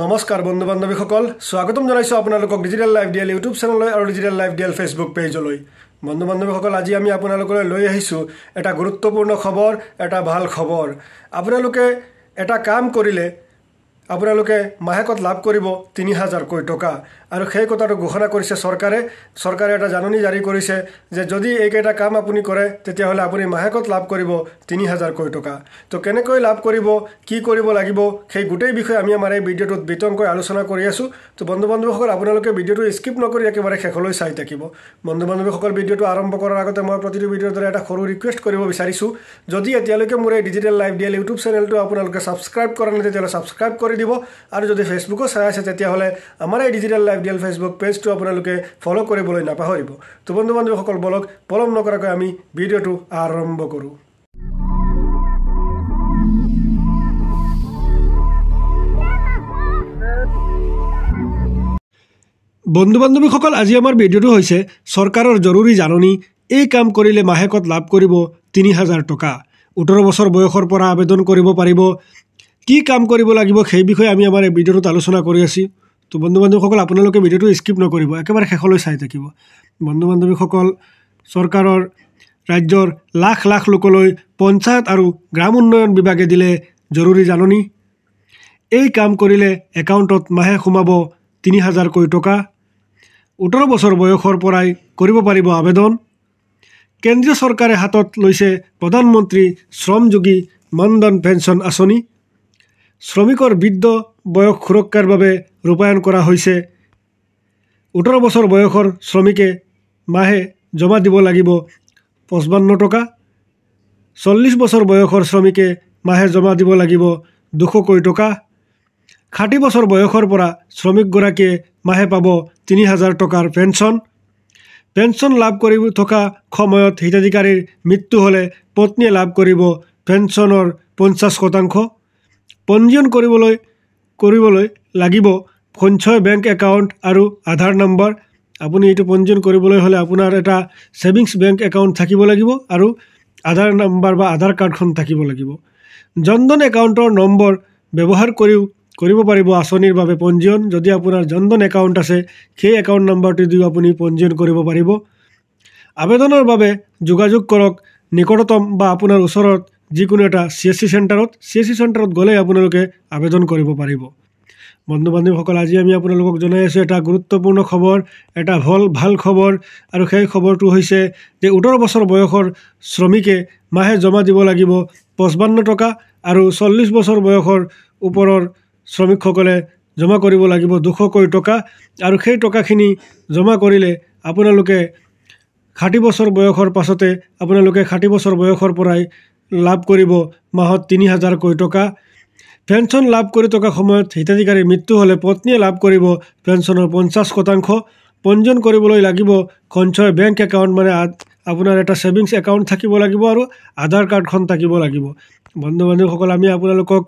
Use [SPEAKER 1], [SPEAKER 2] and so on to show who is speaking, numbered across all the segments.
[SPEAKER 1] নমস্কাৰ বন্ধু বান্ধৱীসকল স্বাগতম জনাইছোঁ আপোনালোকক ডিজিটেল লাইফ ডিয়েল ইউটিউব চেনেললৈ আৰু ডিজিটেল লাইভ ডিয়েল ফেচবুক পেজলৈ বন্ধু বান্ধৱীসকল আজি আমি আপোনালোকলৈ লৈ আহিছোঁ এটা গুৰুত্বপূৰ্ণ খবৰ এটা ভাল খবৰ আপোনালোকে এটা কাম কৰিলে আপোনালোকে মাহেকত লাভ কৰিব তিনি হাজাৰকৈ টকা আৰু সেই কথাটো ঘোষণা কৰিছে চৰকাৰে চৰকাৰে এটা জাননী জাৰি কৰিছে যে যদি এইকেইটা কাম আপুনি কৰে তেতিয়াহ'লে আপুনি মাহেকত লাভ কৰিব তিনি হাজাৰকৈ টকা তো কেনেকৈ লাভ কৰিব কি কৰিব লাগিব সেই গোটেই বিষয়ে আমি আমাৰ এই ভিডিঅ'টোত বিতংকৈ আলোচনা কৰি আছোঁ তো বন্ধু বান্ধৱীসকল আপোনালোকে ভিডিঅ'টো স্কিপ নকৰি একেবাৰে শেষলৈ চাই থাকিব বন্ধু বান্ধৱীসকল ভিডিঅ'টো আৰম্ভ কৰাৰ আগতে মই প্ৰতিটো ভিডিঅ'ৰ দ্বাৰা এটা সৰু ৰিকুৱেষ্ট কৰিব বিচাৰিছোঁ যদি এতিয়ালৈকে মোৰ এই ডিজিটেল লাইভ ডিএল ইউটিউব চেনেলটো আপোনালোকে ছাবস্ক্ৰাইব কৰা নাই তেতিয়াহ'লে ছাবস্ক্ৰাইব কৰি দিব আৰু যদি ফেচবুকো চাই আছে তেতিয়াহ'লে আমাৰ এই ডিজিটেল লাইফ ডিয়েল ফেচবুক পেজটো আপোনালোকে ফ'ল' কৰিবলৈ নাপাহৰিব তো বন্ধু বান্ধৱীসকল বলক পলম নকৰাকৈ আমি ভিডিঅ'টো আৰম্ভ কৰোঁ বন্ধু বান্ধৱীসকল আজি আমাৰ ভিডিঅ'টো হৈছে চৰকাৰৰ জৰুৰী জাননী এই কাম কৰিলে মাহেকত লাভ কৰিব তিনি হাজাৰ টকা ওঠৰ বছৰ বয়সৰ পৰা আবেদন কৰিব পাৰিব কি কাম কৰিব লাগিব সেই বিষয়ে আমি আমাৰ এই ভিডিঅ'টোত আলোচনা কৰি আছোঁ তো বন্ধু বান্ধৱীসকল আপোনালোকে ভিডিঅ'টো স্কিপ নকৰিব একেবাৰে শেষলৈ চাই থাকিব বন্ধু বান্ধৱীসকল চৰকাৰৰ ৰাজ্যৰ লাখ লাখ লোকলৈ পঞ্চায়ত আৰু গ্ৰাম উন্নয়ন বিভাগে দিলে জৰুৰী জাননী এই কাম কৰিলে একাউণ্টত মাহে সোমাব তিনি হাজাৰকৈ টকা ওঠৰ বছৰ বয়সৰ পৰাই কৰিব পাৰিব আবেদন কেন্দ্ৰীয় চৰকাৰে হাতত লৈছে প্ৰধানমন্ত্ৰী শ্ৰমযোগী মানধন পেঞ্চন আঁচনি শ্ৰমিকৰ বৃদ্ধ বয়স সুৰক্ষাৰ বাবে ৰূপায়ণ কৰা হৈছে ওঠৰ বছৰ বয়সৰ শ্ৰমিকে মাহে জমা দিব লাগিব পঁচপন্ন টকা চল্লিছ বছৰ বয়সৰ শ্ৰমিকে মাহে জমা দিব লাগিব দুশ কোটি টকা ষাঠি বছৰ বয়সৰ পৰা শ্ৰমিকগৰাকীয়ে মাহে পাব তিনি হাজাৰ টকাৰ পেঞ্চন পেঞ্চন লাভ কৰি থকা সময়ত হিতাধিকাৰীৰ মৃত্যু হ'লে পত্নীয়ে লাভ কৰিব পেঞ্চনৰ পঞ্চাছ শতাংশ পঞ্জীয়ন কৰিবলৈ কৰিবলৈ লাগিব সঞ্চয় বেংক একাউণ্ট আৰু আধাৰ নম্বৰ আপুনি এইটো পঞ্জীয়ন কৰিবলৈ হ'লে আপোনাৰ এটা ছেভিংছ বেংক একাউণ্ট থাকিব লাগিব আৰু আধাৰ নম্বৰ বা আধাৰ কাৰ্ডখন থাকিব লাগিব জনধন একাউণ্টৰ নম্বৰ ব্যৱহাৰ কৰিও কৰিব পাৰিব আঁচনিৰ বাবে পঞ্জীয়ন যদি আপোনাৰ জনধন একাউণ্ট আছে সেই একাউণ্ট নম্বৰটো দিও আপুনি পঞ্জীয়ন কৰিব পাৰিব আবেদনৰ বাবে যোগাযোগ কৰক নিকটতম বা আপোনাৰ ওচৰত যিকোনো এটা চি এছ চি চেণ্টাৰত চি এছ চি চেণ্টাৰত গ'লে আপোনালোকে আবেদন কৰিব পাৰিব বন্ধু বান্ধৱীসকল আজি আমি আপোনালোকক জনাই আছোঁ এটা গুৰুত্বপূৰ্ণ খবৰ এটা ভল ভাল খবৰ আৰু সেই খবৰটো হৈছে যে ওঠৰ বছৰ বয়সৰ শ্ৰমিকে মাহে জমা দিব লাগিব পঁচপন্ন টকা আৰু চল্লিছ বছৰ বয়সৰ ওপৰৰ শ্ৰমিকসকলে জমা কৰিব লাগিব দুশকৈ টকা আৰু সেই টকাখিনি জমা কৰিলে আপোনালোকে ষাঠি বছৰ বয়সৰ পাছতে আপোনালোকে ষাঠি বছৰ বয়সৰ পৰাই লাভ কৰিব মাহত তিনি হাজাৰকৈ টকা পেঞ্চন লাভ কৰি থকা সময়ত হিতাধিকাৰীৰ মৃত্যু হ'লে পত্নীয়ে লাভ কৰিব পেঞ্চনৰ পঞ্চাছ শতাংশ পঞ্জীয়ন কৰিবলৈ লাগিব সঞ্চয় বেংক একাউণ্ট মানে আপোনাৰ এটা ছেভিংছ একাউণ্ট থাকিব লাগিব আৰু আধাৰ কাৰ্ডখন থাকিব লাগিব বন্ধু বান্ধৱীসকল আমি আপোনালোকক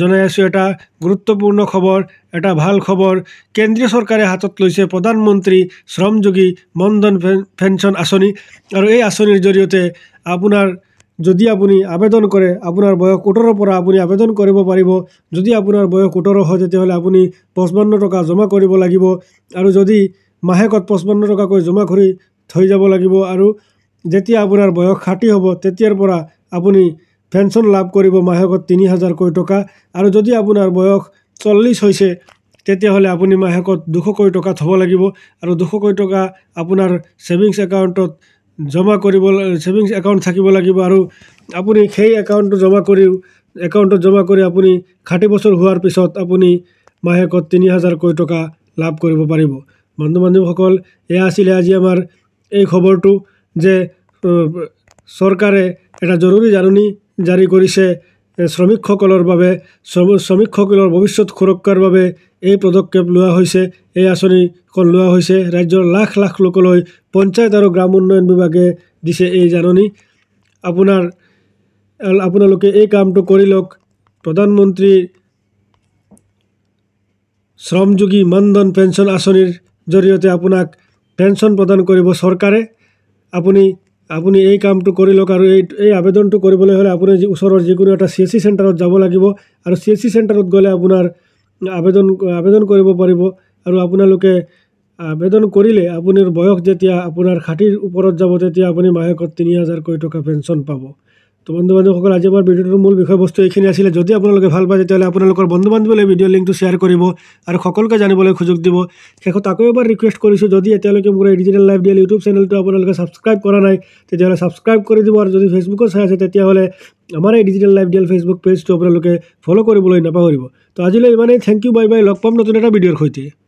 [SPEAKER 1] জনাই আছোঁ এটা গুৰুত্বপূৰ্ণ খবৰ এটা ভাল খবৰ কেন্দ্ৰীয় চৰকাৰে হাতত লৈছে প্ৰধানমন্ত্ৰী শ্ৰমযোগী মন ধন পেঞ্চন আঁচনি আৰু এই আঁচনিৰ জৰিয়তে আপোনাৰ যদি আপুনি আবেদন কৰে আপোনাৰ বয়স সোতৰৰ পৰা আপুনি আবেদন কৰিব পাৰিব যদি আপোনাৰ বয়স ওঠৰ হয় তেতিয়াহ'লে আপুনি পঁচপন্ন টকা জমা কৰিব লাগিব আৰু যদি মাহেকত পঁচপন্ন টকাকৈ জমা কৰি থৈ যাব লাগিব আৰু যেতিয়া আপোনাৰ বয়স ষাঠি হ'ব তেতিয়াৰ পৰা আপুনি পেঞ্চন লাভ কৰিব মাহেকত তিনি হাজাৰকৈ টকা আৰু যদি আপোনাৰ বয়স চল্লিছ হৈছে তেতিয়াহ'লে আপুনি মাহেকত দুশকৈ টকা থ'ব লাগিব আৰু দুশকৈ টকা আপোনাৰ ছেভিংছ একাউণ্টত জমা কৰিব ছেভিংছ একাউণ্ট থাকিব লাগিব আৰু আপুনি সেই একাউণ্টটো জমা কৰি একাউণ্টত জমা কৰি আপুনি ষাঠি বছৰ হোৱাৰ পিছত আপুনি মাহেকত তিনি হাজাৰ হাজাৰকৈ টকা লাভ কৰিব পাৰিব বন্ধু বান্ধৱীসকল এয়া আছিলে আজি আমাৰ এই খবৰটো যে চৰকাৰে এটা জৰুৰী জাননী জাৰি কৰিছে শ্ৰমিকসকলৰ বাবে শ্ৰমিকসকলৰ ভৱিষ্যত সুৰক্ষাৰ বাবে এই পদক্ষেপ লোৱা হৈছে এই আঁচনিখন লোৱা হৈছে ৰাজ্যৰ লাখ লাখ লোকলৈ পঞ্চায়ত আৰু গ্ৰাম উন্নয়ন বিভাগে দিছে এই জাননী আপোনাৰ আপোনালোকে এই কামটো কৰি লওক প্ৰধানমন্ত্ৰী শ্ৰমযোগী মানধন পেঞ্চন আঁচনিৰ জৰিয়তে আপোনাক পেঞ্চন প্ৰদান কৰিব চৰকাৰে আপুনি আপুনি এই কামটো কৰি লওক আৰু এই এই আবেদনটো কৰিবলৈ হ'লে আপুনি ওচৰৰ যিকোনো এটা চি এছ চি চেণ্টাৰত যাব লাগিব আৰু চি এছ চি চেণ্টাৰত গ'লে আপোনাৰ আবেদন আবেদন কৰিব পাৰিব আৰু আপোনালোকে আবেদন কৰিলে আপুনি বয়স যেতিয়া আপোনাৰ ষাঠিৰ ওপৰত যাব তেতিয়া আপুনি মাহেকত তিনি হাজাৰকৈ টকা পেঞ্চন পাব তো বন্ধু বান্ধৱসকল আজি আমাৰ ভিডিঅ'টোৰ মূল বিষয়বস্তু এইখিনি আছিলে যদি আপোনালোকে ভাল পায় তেতিয়াহ'লে আপোনালোকৰ বন্ধু বান্ধৱীলৈ ভিডিঅ' লিংকটো শ্বেয়াৰ কৰিব আৰু সকলোকে জানিবলৈ সুযোগ দিব শেষত আকৌ এবাৰ ৰিকুৱেষ্ট কৰিছোঁ যদি এতিয়ালৈকে মোৰ এই ডিজিটেল লাইফ ডিয়েল ইউটিউব চেনেলটো আপোনালোকে ছাবস্ক্ৰাইব কৰা নাই তেতিয়াহ'লে ছাবস্ক্ৰাইব কৰি দিব আৰু যদি ফেচবুকত চাই আছে তেতিয়াহ'লে আমাৰ এই ডিজিটেল লাইফ ডিয়েল ফেচবুক পেজটো আপোনালোকে ফ'ল' কৰিবলৈ নাপাহৰিব তো আজিলৈ ইমানেই থেংক ইউ বাই বাই লগ পাম নতুন এটা ভিডিঅ'ৰ সৈতে